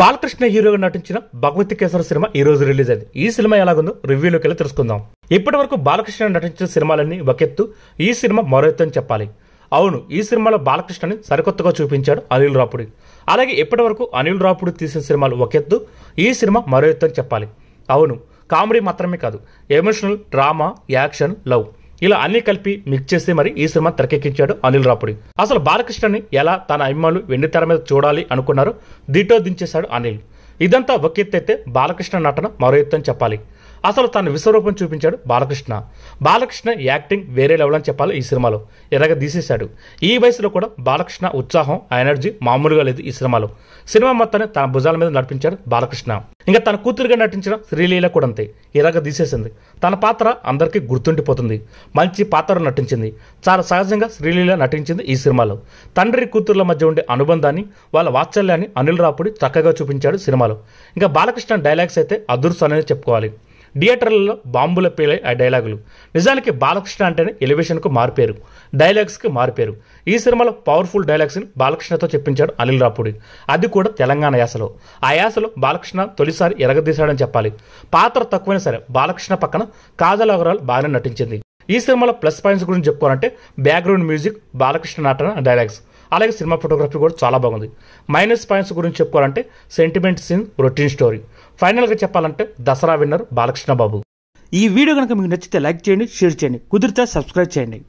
బాలకృష్ణ హీరోగా నటించిన భగవతి కేసర సినిమా ఈ రోజు రిలీజ్ అయింది ఈ సినిమా ఎలాగుందో రివ్యూలోకి వెళ్ళి తెలుసుకుందాం ఇప్పటి వరకు బాలకృష్ణ నటించిన సినిమాలన్నీ ఒకెత్తు ఈ సినిమా మరో ఎత్తు అని చెప్పాలి అవును ఈ సినిమాలో బాలకృష్ణని సరికొత్తగా చూపించాడు అనిల్ రాపుడి అలాగే ఇప్పటి వరకు అనిల్ రాపుడి తీసిన సినిమాలు ఒకెత్తు ఈ సినిమా మరో ఎత్తు అని చెప్పాలి అవును కామెడీ మాత్రమే కాదు ఎమోషనల్ డ్రామా యాక్షన్ లవ్ ఇలా అన్ని కలిపి మిక్స్ చేసి మరి ఈ సినిమా తెరకెక్కించాడు అనిల్ రాపుడి అసలు బాలకృష్ణని ఎలా తన అభిమానులు వెండి తెర మీద చూడాలి అనుకున్నారో దీటో దించేశాడు అనిల్ ఇదంతా ఒక ఎత్తు అయితే బాలకృష్ణ నటన మరో ఎత్తు అని చెప్పాలి అసలు తన విశ్వరూపం చూపించాడు బాలకృష్ణ బాలకృష్ణ యాక్టింగ్ వేరే లెవెల్ అని చెప్పాలి ఈ సినిమాలో ఎర్రగ తీసేశాడు ఈ వయసులో కూడా బాలకృష్ణ ఉత్సాహం ఎనర్జీ మామూలుగా లేదు ఈ సినిమాలో సినిమా మొత్తాన్ని తన భుజాల మీద నడిపించాడు బాలకృష్ణ ఇంకా తన కూతురుగా నటించిన శ్రీలీల కూడా అంతే ఇలాగ తీసేసింది తన పాత్ర అందరికీ గుర్తుండిపోతుంది మంచి పాత్ర నటించింది చాలా సహజంగా శ్రీలీల నటించింది ఈ సినిమాలో తండ్రి కూతుర్ల మధ్య ఉండే అనుబంధాన్ని వాళ్ళ వాత్సల్యాన్ని అనిల్ రాపుడి చక్కగా చూపించాడు సినిమాలో ఇంకా బాలకృష్ణ డైలాగ్స్ అయితే అదుర్స్ అనేది చెప్పుకోవాలి థియేటర్లలో బాంబుల పేలే డైలాగులు నిజానికి బాలకృష్ణ అంటేనే ఎలివేషన్కు మారిపేరు డైలాగ్స్కి మారిపేరు ఈ సినిమాలో పవర్ఫుల్ డైలాగ్స్ని బాలకృష్ణతో చెప్పించాడు అనిల్ రాపుడి అది కూడా తెలంగాణ యాసలో ఆ యాసలో బాలకృష్ణ తొలిసారి ఎరగదీశాడని చెప్పాలి పాత్ర తక్కువైనా సరే బాలకృష్ణ పక్కన కాజల్ అగర్వాల్ బాగానే నటించింది ఈ సినిమాలో ప్లస్ పాయింట్స్ గురించి చెప్పుకోవాలంటే బ్యాక్గ్రౌండ్ మ్యూజిక్ బాలకృష్ణ నాటన డైలాగ్స్ అలాగే సినిమా ఫోటోగ్రఫీ కూడా చాలా బాగుంది మైనస్ పాయింట్స్ గురించి చెప్పుకోవాలంటే సెంటిమెంట్ సీన్ రొటీన్ స్టోరీ ఫైనల్గా చెప్పాలంటే దసరా విన్నర్ బాలకృష్ణ బాబు ఈ వీడియో కనుక మీకు నచ్చితే లైక్ చేయండి షేర్ చేయండి కుదిరితే సబ్స్క్రైబ్ చేయండి